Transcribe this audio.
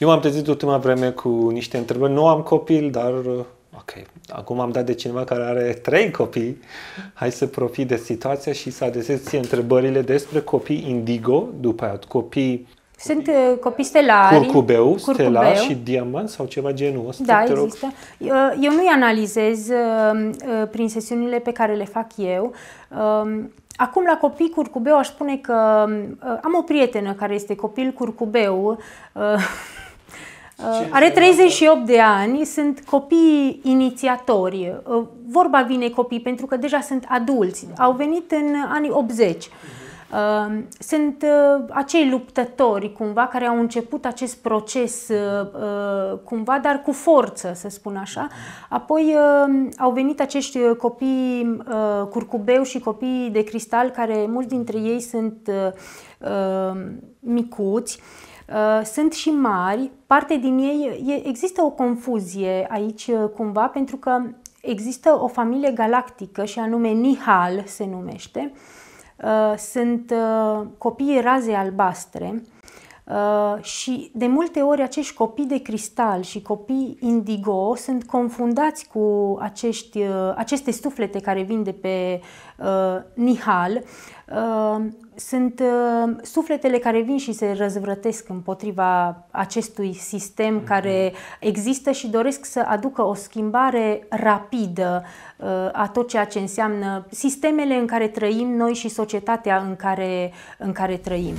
Eu m-am trezit ultima vreme cu niște întrebări. Nu am copil, dar uh, ok, acum am dat de cineva care are trei copii. Hai să profit de situația și să adresez întrebările despre copii indigo, după aia copii sunt uh, copii stelari. Curcubeu, curcubeu. stelar și diamant sau ceva genul ăsta. Da, te rog. există. Eu uh, nu-i analizez prin sesiunile pe care le fac eu. Um, acum, la copii curcubeu, aș spune că am o prietenă care este copil curcubeu. Are 38 de ani, sunt copii inițiatori. Vorba vine copii pentru că deja sunt adulți. Au venit în anii 80. Mhm. Uh, sunt uh, acei luptători cumva care au început acest proces uh, cumva, dar cu forță, să spun așa. Mhm. Apoi au venit acești copii curcubeu și copii de cristal, care mulți dintre ei sunt micuți Uh, sunt și mari, parte din ei, există o confuzie aici uh, cumva pentru că există o familie galactică și anume Nihal se numește, uh, sunt copiii razei albastre, Uh, și de multe ori acești copii de cristal și copii indigo sunt confundați cu acești, uh, aceste suflete care vin de pe uh, Nihal. Uh, sunt uh, sufletele care vin și se răzvrătesc împotriva acestui sistem mm-hmm. care există și doresc să aducă o schimbare rapidă uh, a tot ceea ce înseamnă sistemele în care trăim noi și societatea în care, în care trăim.